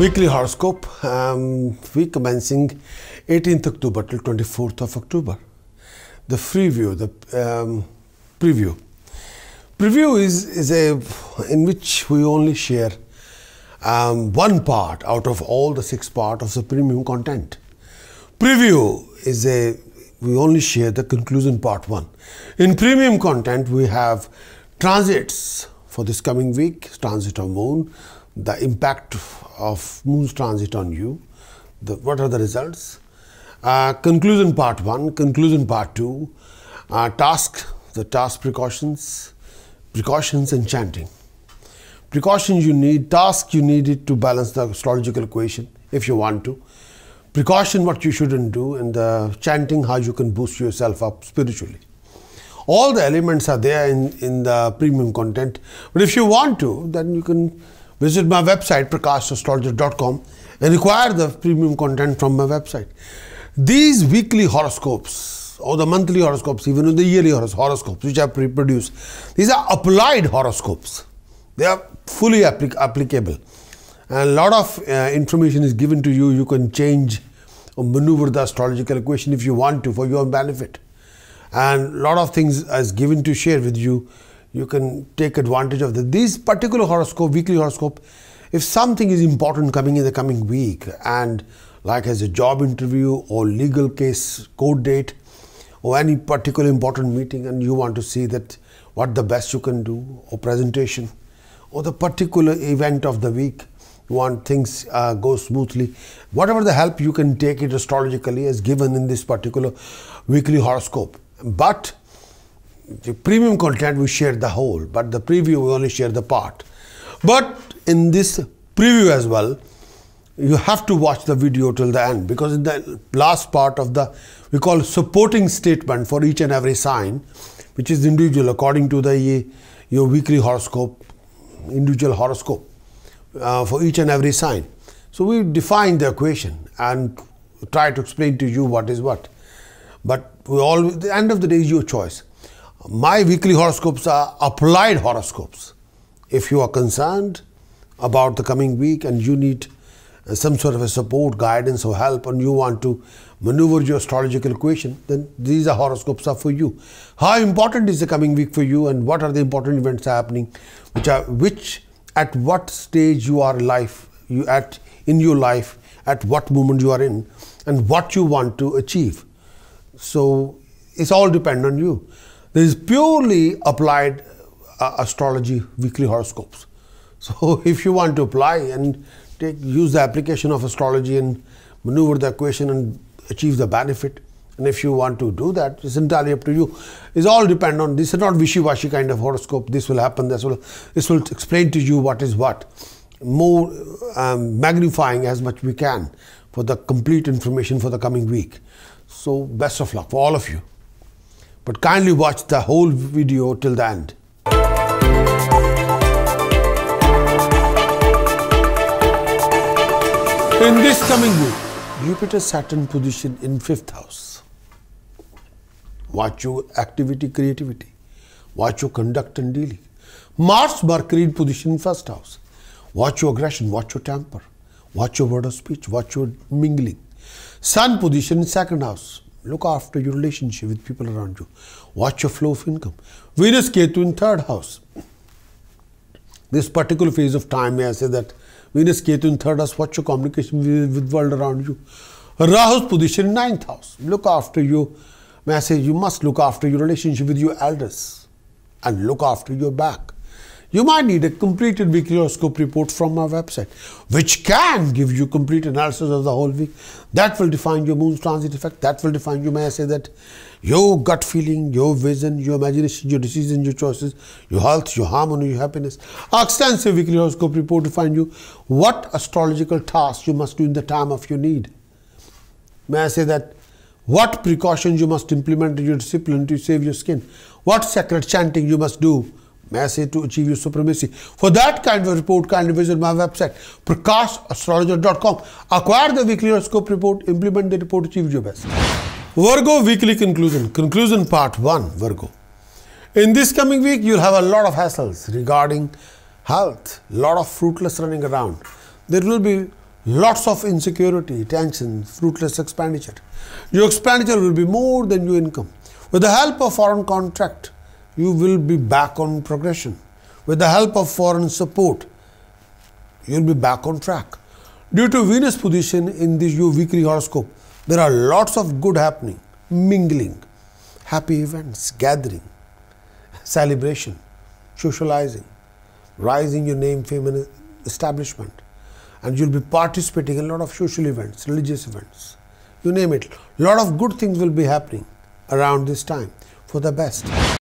Weekly horoscope. Um, week commencing 18th October till 24th of October. The preview. The um, preview. Preview is is a in which we only share um, one part out of all the six part of the premium content. Preview is a we only share the conclusion part one. In premium content, we have transits for this coming week, transit of moon, the impact of moon's transit on you, the, what are the results? Uh, conclusion part 1, conclusion part 2, uh, task, the task precautions, precautions and chanting. Precautions you need, task you need it to balance the astrological equation if you want to. Precaution what you shouldn't do and the chanting how you can boost yourself up spiritually all the elements are there in, in the premium content. But if you want to, then you can visit my website, prakashastrologer.com, and acquire the premium content from my website. These weekly horoscopes, or the monthly horoscopes, even the yearly horoscopes, which are produced, these are applied horoscopes. They are fully applic applicable. And a lot of uh, information is given to you. You can change or maneuver the astrological equation if you want to for your benefit and lot of things as given to share with you you can take advantage of that. This particular horoscope, weekly horoscope, if something is important coming in the coming week and like as a job interview or legal case court date or any particular important meeting and you want to see that what the best you can do or presentation or the particular event of the week you want things uh, go smoothly whatever the help you can take it astrologically as given in this particular weekly horoscope but the premium content we share the whole, but the preview we only share the part. But in this preview as well, you have to watch the video till the end because in the last part of the we call supporting statement for each and every sign, which is individual according to the your weekly horoscope, individual horoscope uh, for each and every sign. So we define the equation and try to explain to you what is what. But we all, the end of the day is your choice. My weekly horoscopes are applied horoscopes. If you are concerned about the coming week and you need uh, some sort of a support, guidance, or help, and you want to maneuver your astrological equation, then these are horoscopes are for you. How important is the coming week for you, and what are the important events happening, which are which at what stage you are life, you at in your life, at what moment you are in, and what you want to achieve. So it's all depend on you. There is purely applied uh, astrology weekly horoscopes. So if you want to apply and take, use the application of astrology and maneuver the equation and achieve the benefit, and if you want to do that, it's entirely up to you. It's all depend on this is not wishy-washy kind of horoscope. This will happen. This will this will explain to you what is what. More um, magnifying as much we can for the complete information for the coming week. So, best of luck for all of you. But kindly watch the whole video till the end. In this coming week, Jupiter Saturn position in 5th house. Watch your activity, creativity. Watch your conduct and dealing. Mars Mercury in position in 1st house. Watch your aggression, watch your temper, watch your word of speech, watch your mingling. Sun position in second house. Look after your relationship with people around you. Watch your flow of income. Venus Ketu in third house. This particular phase of time, may I say that Venus Ketu in third house, watch your communication with, the world around you. Rahu's position in ninth house. Look after you. May I say you must look after your relationship with your elders and look after your back you might need a completed weekly horoscope report from my website, which can give you complete analysis of the whole week. That will define your moon's transit effect. That will define, you may I say that, your gut feeling, your vision, your imagination, your decisions, your choices, your health, your harmony, your happiness. Our extensive weekly horoscope report find you what astrological tasks you must do in the time of your need. May I say that? What precautions you must implement in your discipline to save your skin? What sacred chanting you must do May to achieve your supremacy? For that kind of report, kindly visit my website, prakashastrologer.com. Acquire the weekly horoscope report, implement the report, achieve your best. Virgo weekly conclusion. Conclusion part 1, Virgo. In this coming week, you'll have a lot of hassles regarding health, lot of fruitless running around. There will be lots of insecurity, tension, fruitless expenditure. Your expenditure will be more than your income. With the help of foreign contract, you will be back on progression. With the help of foreign support, you'll be back on track. Due to Venus position in this your weekly horoscope, there are lots of good happening, mingling, happy events, gathering, celebration, socializing, rising your name, fame, and establishment. And you'll be participating in a lot of social events, religious events, you name it. A lot of good things will be happening around this time for the best.